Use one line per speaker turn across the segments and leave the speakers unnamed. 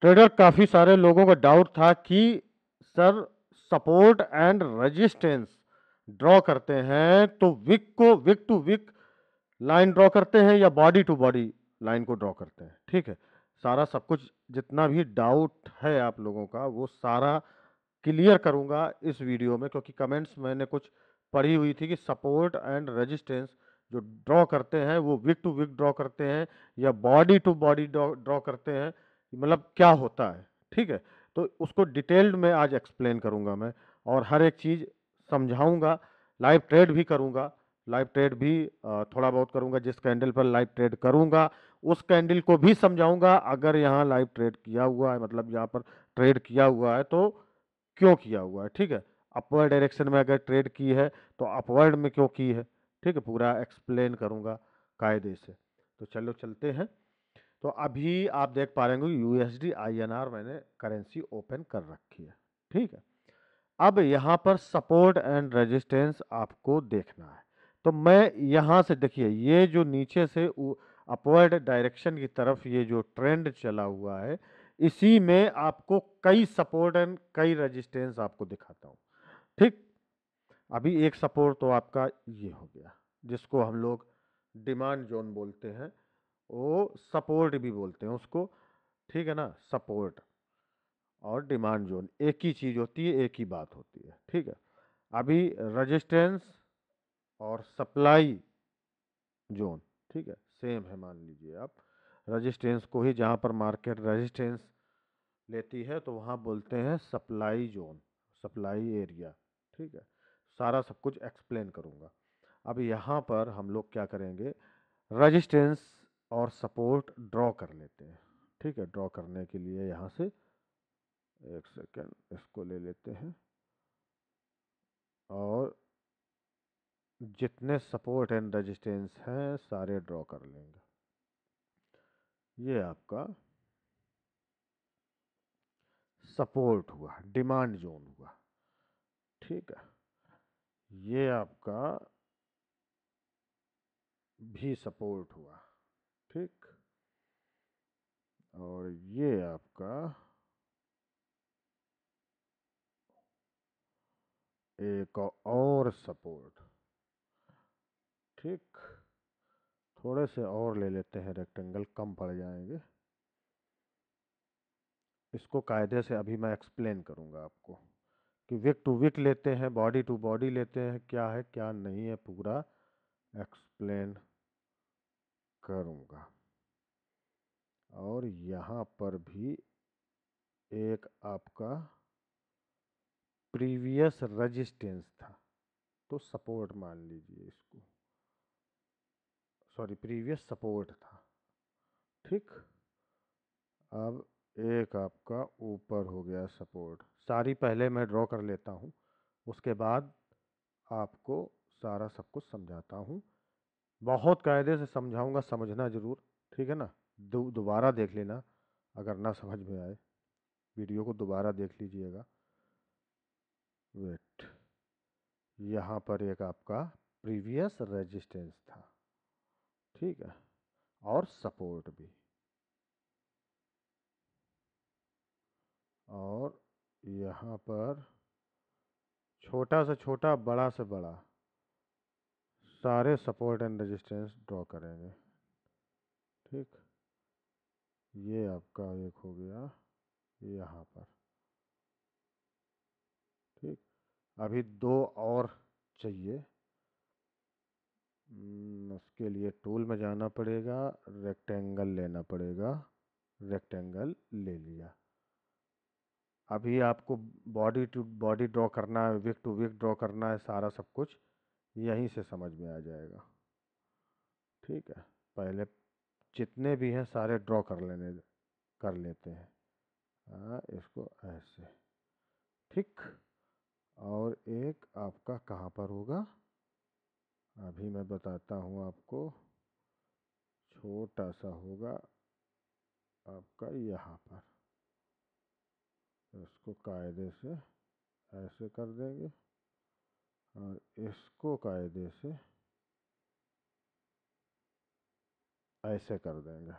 trader तो काफ़ी सारे लोगों का डाउट था कि sir support and resistance draw करते हैं तो विक को wick to wick line draw करते हैं या बॉडी टू बॉडी लाइन को ड्रॉ करते हैं ठीक है सारा सब कुछ जितना भी डाउट है आप लोगों का वो सारा क्लियर करूँगा इस वीडियो में क्योंकि कमेंट्स मैंने कुछ पढ़ी हुई थी कि सपोर्ट एंड रेजिस्टेंस जो ड्रॉ करते हैं वो विक टू विक ड्रॉ करते हैं या बॉडी टू बॉडी ड्रॉ करते हैं मतलब क्या होता है ठीक है तो उसको डिटेल्ड में आज एक्सप्लेन करूँगा मैं और हर एक चीज़ समझाऊँगा लाइव ट्रेड भी करूँगा लाइव ट्रेड भी थोड़ा बहुत करूँगा जिस कैंडल पर लाइव ट्रेड करूँगा उस कैंडल को भी समझाऊँगा अगर यहाँ लाइव ट्रेड किया हुआ है मतलब यहाँ पर ट्रेड किया हुआ है तो क्यों किया हुआ है ठीक है अपवर्ड डायरेक्शन में अगर ट्रेड की है तो अपवर्ड में क्यों की है ठीक है पूरा एक्सप्लेन करूँगा कायदे से तो चलो चलते हैं तो अभी आप देख पा रहे हो यूएसडी आर मैंने करेंसी ओपन कर रखी है ठीक है अब यहाँ पर सपोर्ट एंड रेजिस्टेंस आपको देखना है तो मैं यहाँ से देखिए ये जो नीचे से अपवर्ड डायरेक्शन की तरफ ये जो ट्रेंड चला हुआ है इसी में आपको कई सपोर्ट एंड कई रेजिस्टेंस आपको दिखाता हूँ ठीक अभी एक सपोर्ट तो आपका ये हो गया जिसको हम लोग डिमांड जोन बोलते हैं वो सपोर्ट भी बोलते हैं उसको ठीक है ना सपोर्ट और डिमांड जोन एक ही चीज़ होती है एक ही बात होती है ठीक है अभी रजिस्टेंस और सप्लाई जोन ठीक है सेम है मान लीजिए आप रजिस्टेंस को ही जहाँ पर मार्केट रजिस्टेंस लेती है तो वहाँ बोलते हैं सप्लाई जोन सप्लाई एरिया ठीक है सारा सब कुछ एक्सप्लेन करूँगा अब यहाँ पर हम लोग क्या करेंगे रजिस्टेंस और सपोर्ट ड्रॉ कर लेते हैं ठीक है ड्रॉ करने के लिए यहाँ से एक सेकेंड इसको ले लेते हैं और जितने सपोर्ट एंड रेजिस्टेंस हैं सारे ड्रॉ कर लेंगे ये आपका सपोर्ट हुआ डिमांड जोन हुआ ठीक है ये आपका भी सपोर्ट हुआ ठीक और ये आपका एक और सपोर्ट ठीक थोड़े से और ले लेते हैं रेक्टेंगल कम पड़ जाएंगे इसको कायदे से अभी मैं एक्सप्लेन करूँगा आपको कि विक टू विक लेते हैं बॉडी टू बॉडी लेते हैं क्या है क्या नहीं है पूरा एक्सप्लेन करूँगा और यहाँ पर भी एक आपका प्रीवियस रजिस्टेंस था तो सपोर्ट मान लीजिए इसको सॉरी प्रीवियस सपोर्ट था ठीक अब एक आपका ऊपर हो गया सपोर्ट सारी पहले मैं ड्रॉ कर लेता हूँ उसके बाद आपको सारा सब कुछ समझाता हूँ बहुत कायदे से समझाऊंगा समझना ज़रूर ठीक है ना दोबारा देख लेना अगर ना समझ में आए वीडियो को दोबारा देख लीजिएगा वेट यहाँ पर एक आपका प्रीवियस रेजिस्टेंस था ठीक है और सपोर्ट भी और यहाँ पर छोटा से छोटा बड़ा से बड़ा सारे सपोर्ट एंड रेजिस्टेंस ड्रॉ करेंगे ठीक ये आपका एक हो गया यहाँ पर ठीक अभी दो और चाहिए हम्म, उसके लिए टूल में जाना पड़ेगा रेक्टेंगल लेना पड़ेगा रेक्टेंगल ले लिया अभी आपको बॉडी टू बॉडी ड्रॉ करना है विक टू विक ड्रॉ करना है सारा सब कुछ यहीं से समझ में आ जाएगा ठीक है पहले जितने भी हैं सारे ड्रॉ कर लेने कर लेते हैं आ, हाँ, इसको ऐसे ठीक और एक आपका कहाँ पर होगा अभी मैं बताता हूँ आपको छोटा सा होगा आपका यहाँ पर इसको कायदे से ऐसे कर देंगे और इसको कायदे से ऐसे कर देंगे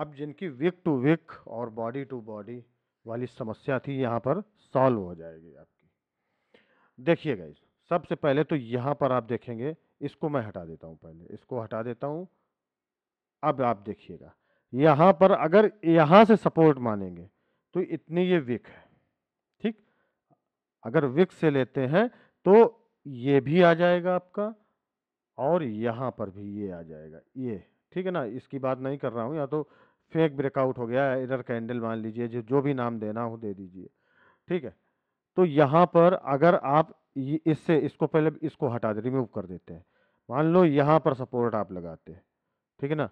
अब जिनकी विक टू विक और बॉडी टू बॉडी वाली समस्या थी यहाँ पर सॉल्व हो जाएगी आपकी देखिए इस सबसे पहले तो यहाँ पर आप देखेंगे इसको मैं हटा देता हूँ पहले इसको हटा देता हूँ अब आप देखिएगा यहाँ पर अगर यहाँ से सपोर्ट मानेंगे तो इतनी ये विक है ठीक अगर विक से लेते हैं तो ये भी आ जाएगा आपका और यहाँ पर भी ये आ जाएगा ये ठीक है ना इसकी बात नहीं कर रहा हूँ या तो फेक ब्रेकआउट हो गया इधर कैंडल मान लीजिए जो जो भी नाम देना हो दे दीजिए ठीक है तो यहाँ पर अगर आप इससे इसको पहले इसको हटा दे रिमूव कर देते हैं मान लो यहाँ पर सपोर्ट आप लगाते हैं ठीक है ना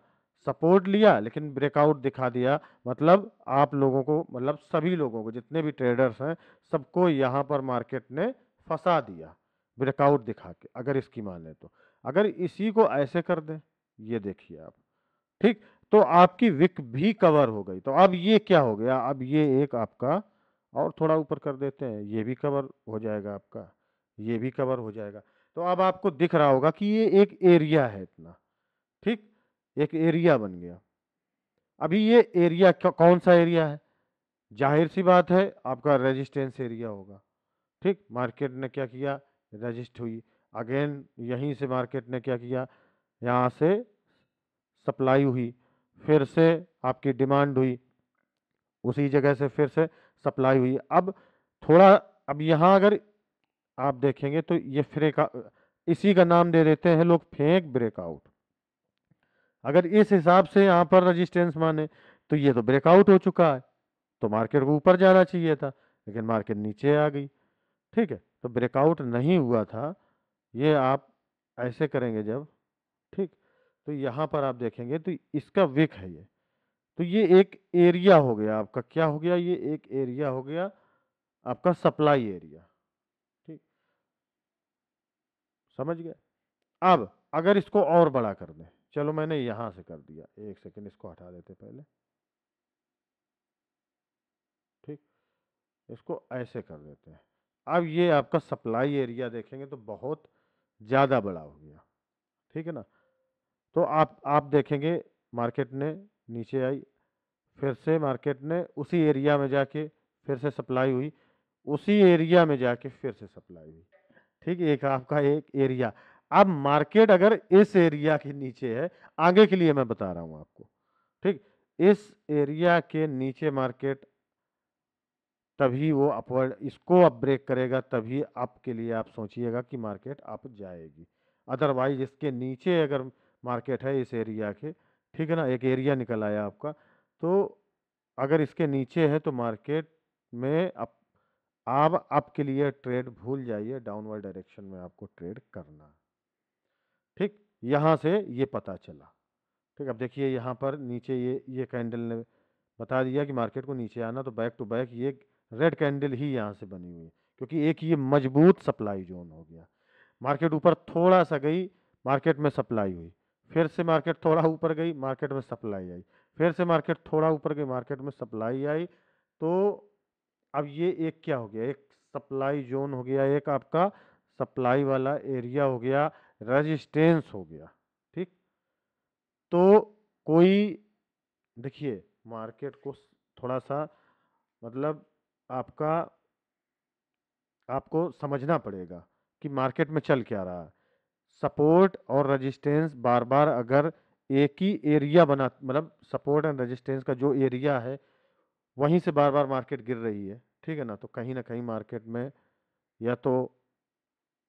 सपोर्ट लिया लेकिन ब्रेकआउट दिखा दिया मतलब आप लोगों को मतलब सभी लोगों को जितने भी ट्रेडर्स हैं सबको यहाँ पर मार्केट ने फंसा दिया ब्रेकआउट दिखा के अगर इसकी माने तो अगर इसी को ऐसे कर दें ये देखिए आप ठीक तो आपकी विक भी कवर हो गई तो अब ये क्या हो गया अब ये एक आपका और थोड़ा ऊपर कर देते हैं ये भी कवर हो जाएगा आपका ये भी कवर हो जाएगा तो अब आपको दिख रहा होगा कि ये एक एरिया है इतना ठीक एक एरिया बन गया अभी ये एरिया कौन सा एरिया है जाहिर सी बात है आपका रेजिस्टेंस एरिया होगा ठीक मार्केट ने क्या किया रजिस्ट हुई अगेन यहीं से मार्केट ने क्या किया यहाँ से सप्लाई हुई फिर से आपकी डिमांड हुई उसी जगह से फिर से सप्लाई हुई अब थोड़ा अब यहाँ अगर आप देखेंगे तो ये फ्रेक इसी का नाम दे देते हैं लोग फेंक ब्रेकआउट अगर इस हिसाब से यहाँ पर रजिस्टेंस माने तो ये तो ब्रेकआउट हो चुका है तो मार्केट को ऊपर जाना चाहिए था लेकिन मार्केट नीचे आ गई ठीक है तो ब्रेकआउट नहीं हुआ था ये आप ऐसे करेंगे जब ठीक तो यहाँ पर आप देखेंगे तो इसका विक है ये तो ये एक एरिया हो गया आपका क्या हो गया ये एक एरिया हो गया आपका सप्लाई एरिया ठीक समझ गया अब अगर इसको और बड़ा कर दें चलो मैंने यहाँ से कर दिया एक सेकेंड इसको हटा देते पहले ठीक इसको ऐसे कर देते हैं अब ये आपका सप्लाई एरिया देखेंगे तो बहुत ज़्यादा बड़ा हो गया ठीक है ना तो आप आप देखेंगे मार्केट ने नीचे आई फिर से मार्केट ने उसी एरिया में जाके फिर से सप्लाई हुई उसी एरिया में जाके फिर से सप्लाई हुई ठीक एक आपका एक एरिया अब मार्केट अगर इस एरिया के नीचे है आगे के लिए मैं बता रहा हूं आपको ठीक इस एरिया के नीचे मार्केट तभी वो अपवर्ड इसको अब ब्रेक करेगा तभी आपके लिए आप सोचिएगा कि मार्केट अप जाएगी अदरवाइज इसके नीचे अगर मार्केट है इस एरिया के ठीक है ना एक एरिया निकल आया आपका तो अगर इसके नीचे है तो मार्केट में अप आप आपके लिए ट्रेड भूल जाइए डाउनवर्ड डायरेक्शन में आपको ट्रेड करना ठीक यहाँ से ये पता चला ठीक अब देखिए यहाँ पर नीचे ये ये कैंडल ने बता दिया कि मार्केट को नीचे आना तो बैक टू बैक ये रेड कैंडल ही यहाँ से बनी हुई है क्योंकि एक ये मजबूत सप्लाई जोन हो गया मार्केट ऊपर थोड़ा सा गई मार्केट में सप्लाई हुई फिर से मार्केट थोड़ा ऊपर गई मार्केट में सप्लाई आई फिर से मार्केट थोड़ा ऊपर गई मार्केट में सप्लाई आई तो अब ये एक क्या हो गया एक सप्लाई जोन हो गया एक आपका सप्लाई वाला एरिया हो गया रजिस्टेंस हो गया ठीक तो कोई देखिए मार्केट को थोड़ा सा मतलब आपका आपको समझना पड़ेगा कि मार्केट में चल क्या रहा है सपोर्ट और रजिस्टेंस बार बार अगर एक ही एरिया बना मतलब सपोर्ट एंड रजिस्टेंस का जो एरिया है वहीं से बार बार मार्केट गिर रही है ठीक है ना तो कहीं ना कहीं मार्केट में या तो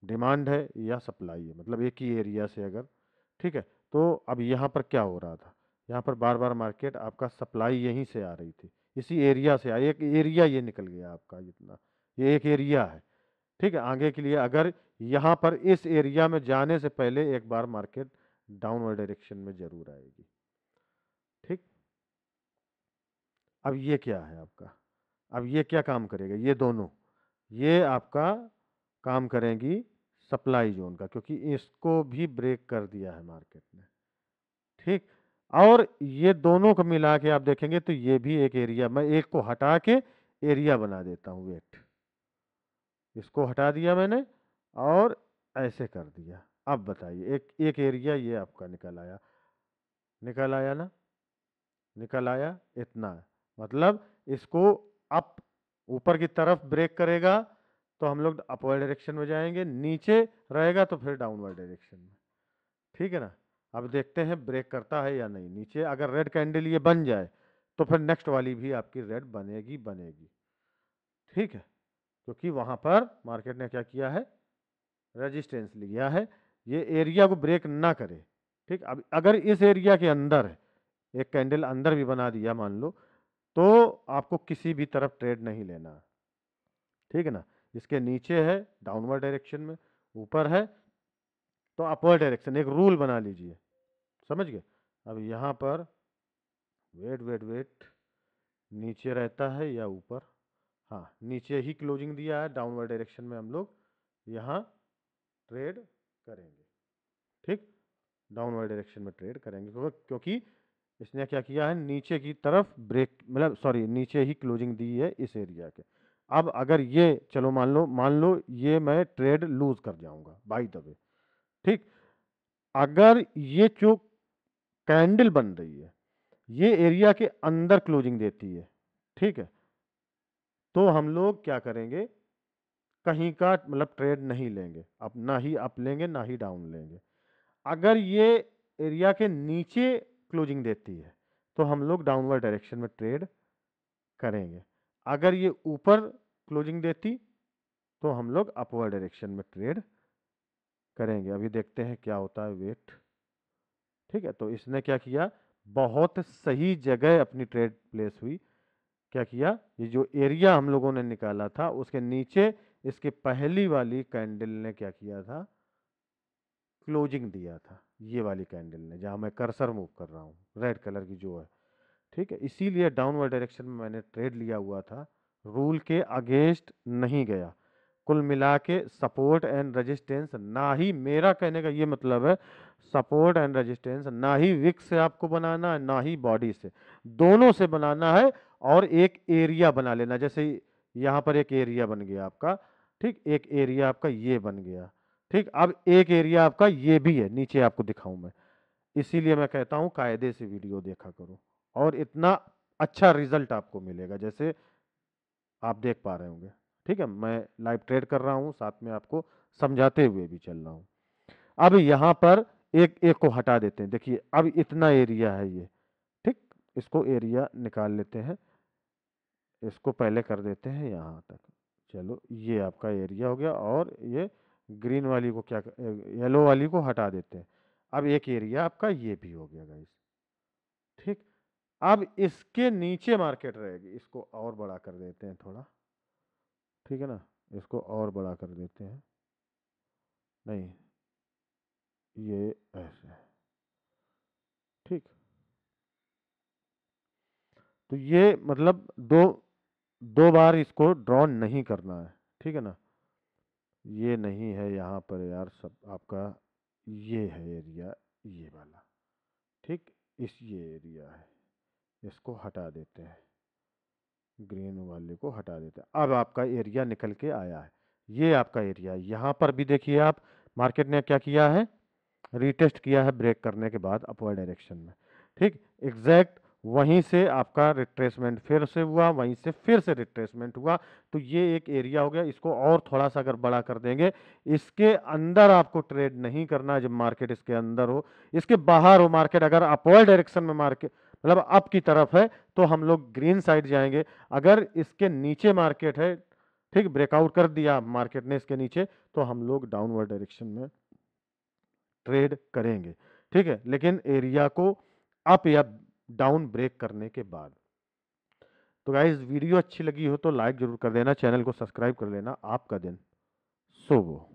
डिमांड है या सप्लाई है मतलब एक ही एरिया से अगर ठीक है तो अब यहाँ पर क्या हो रहा था यहाँ पर बार बार मार्केट आपका सप्लाई यहीं से आ रही थी इसी एरिया से आई एक एरिया ये निकल गया आपका इतना ये एक एरिया है ठीक है आगे के लिए अगर यहाँ पर इस एरिया में जाने से पहले एक बार मार्केट डाउनवर्ड डायरेक्शन में ज़रूर आएगी ठीक अब ये क्या है आपका अब ये क्या काम करेगा ये दोनों ये आपका काम करेंगी सप्लाई जोन का क्योंकि इसको भी ब्रेक कर दिया है मार्केट ने ठीक और ये दोनों को मिला के आप देखेंगे तो ये भी एक एरिया मैं एक को हटा के एरिया बना देता हूँ वेट इसको हटा दिया मैंने और ऐसे कर दिया अब बताइए एक एक एरिया ये आपका निकल आया निकल आया ना निकल आया इतना मतलब इसको अप ऊपर की तरफ ब्रेक करेगा तो हम लोग अपवर्ड डायरेक्शन में जाएंगे नीचे रहेगा तो फिर डाउनवर्ड डायरेक्शन में ठीक है ना अब देखते हैं ब्रेक करता है या नहीं नीचे अगर रेड कैंडल ये बन जाए तो फिर नेक्स्ट वाली भी आपकी रेड बनेगी बनेगी ठीक है क्योंकि वहाँ पर मार्केट ने क्या किया है रेजिस्टेंस लिया है ये एरिया को ब्रेक ना करे ठीक अब अगर इस एरिया के अंदर एक कैंडल अंदर भी बना दिया मान लो तो आपको किसी भी तरफ ट्रेड नहीं लेना ठीक है ना इसके नीचे है डाउनवर्ड डायरेक्शन में ऊपर है तो अपवर्ड डायरेक्शन एक रूल बना लीजिए समझ गए अब यहाँ पर वेट वेट वेट नीचे रहता है या ऊपर हाँ नीचे ही क्लोजिंग दिया है डाउनवर्ड डायरेक्शन में हम लोग यहाँ ट्रेड करेंगे ठीक डाउनवर्ड डायरेक्शन में ट्रेड करेंगे क्योंकि इसने क्या किया है नीचे की तरफ ब्रेक मतलब सॉरी नीचे ही क्लोजिंग दी है इस एरिया के अब अगर ये चलो मान लो मान लो ये मैं ट्रेड लूज कर जाऊंगा बाई दबे ठीक अगर ये जो कैंडल बन रही है ये एरिया के अंदर क्लोजिंग देती है ठीक है तो हम लोग क्या करेंगे कहीं का मतलब ट्रेड नहीं लेंगे अब ना ही अप लेंगे ना ही डाउन लेंगे अगर ये एरिया के नीचे क्लोजिंग देती है तो हम लोग डाउनवर्ड डायरेक्शन में ट्रेड करेंगे अगर ये ऊपर क्लोजिंग देती तो हम लोग अपवर डायरेक्शन में ट्रेड करेंगे अभी देखते हैं क्या होता है वेट ठीक है तो इसने क्या किया बहुत सही जगह अपनी ट्रेड प्लेस हुई क्या किया ये जो एरिया हम लोगों ने निकाला था उसके नीचे इसके पहली वाली कैंडल ने क्या किया था क्लोजिंग दिया था ये वाली कैंडल ने जहाँ मैं कर्सर मूव कर रहा हूँ रेड कलर की जो है ठीक है इसीलिए डाउनवर्ड डायरेक्शन में मैंने ट्रेड लिया हुआ था रूल के अगेंस्ट नहीं गया कुल मिला के सपोर्ट एंड रेजिस्टेंस ना ही मेरा कहने का ये मतलब है सपोर्ट एंड रेजिस्टेंस ना ही विक से आपको बनाना है ना ही बॉडी से दोनों से बनाना है और एक एरिया बना लेना जैसे यहाँ पर एक एरिया बन गया आपका ठीक एक एरिया आपका ये बन गया ठीक अब एक एरिया आपका ये भी है नीचे आपको दिखाऊं मैं इसीलिए मैं कहता हूँ कायदे से वीडियो देखा करूँ और इतना अच्छा रिजल्ट आपको मिलेगा जैसे आप देख पा रहे होंगे ठीक है मैं लाइव ट्रेड कर रहा हूँ साथ में आपको समझाते हुए भी चल रहा हूँ अब यहाँ पर एक एक को हटा देते हैं देखिए अब इतना एरिया है ये ठीक इसको एरिया निकाल लेते हैं इसको पहले कर देते हैं यहाँ तक चलो ये आपका एरिया हो गया और ये ग्रीन वाली को क्या येलो वाली को हटा देते हैं अब एक एरिया आपका ये भी हो गया गाइस ठीक अब इसके नीचे मार्केट रहेगी इसको और बड़ा कर देते हैं थोड़ा ठीक है ना इसको और बड़ा कर देते हैं नहीं ये ऐसे ठीक तो ये मतलब दो दो बार इसको ड्रॉ नहीं करना है ठीक है ना ये नहीं है यहाँ पर यार सब आपका ये है एरिया ये वाला ठीक इस ये एरिया है इसको हटा देते हैं ग्रीन वाले को हटा देते हैं अब आपका एरिया निकल के आया है ये आपका एरिया यहाँ पर भी देखिए आप मार्केट ने क्या किया है रीटेस्ट किया है ब्रेक करने के बाद अपवर डायरेक्शन में ठीक एग्जैक्ट वहीं से आपका रिट्रेसमेंट फिर से हुआ वहीं से फिर से रिट्रेसमेंट हुआ तो ये एक एरिया हो गया इसको और थोड़ा सा अगर बड़ा कर देंगे इसके अंदर आपको ट्रेड नहीं करना जब मार्केट इसके अंदर हो इसके बाहर हो मार्केट अगर अपवर डायरेक्शन में मार्केट मतलब अप की तरफ है तो हम लोग ग्रीन साइड जाएंगे अगर इसके नीचे मार्केट है ठीक ब्रेकआउट कर दिया मार्केट ने इसके नीचे तो हम लोग डाउनवर्ड डायरेक्शन में ट्रेड करेंगे ठीक है लेकिन एरिया को अप या डाउन ब्रेक करने के बाद तो गाइज वीडियो अच्छी लगी हो तो लाइक जरूर कर देना चैनल को सब्सक्राइब कर लेना आपका दिन सो वो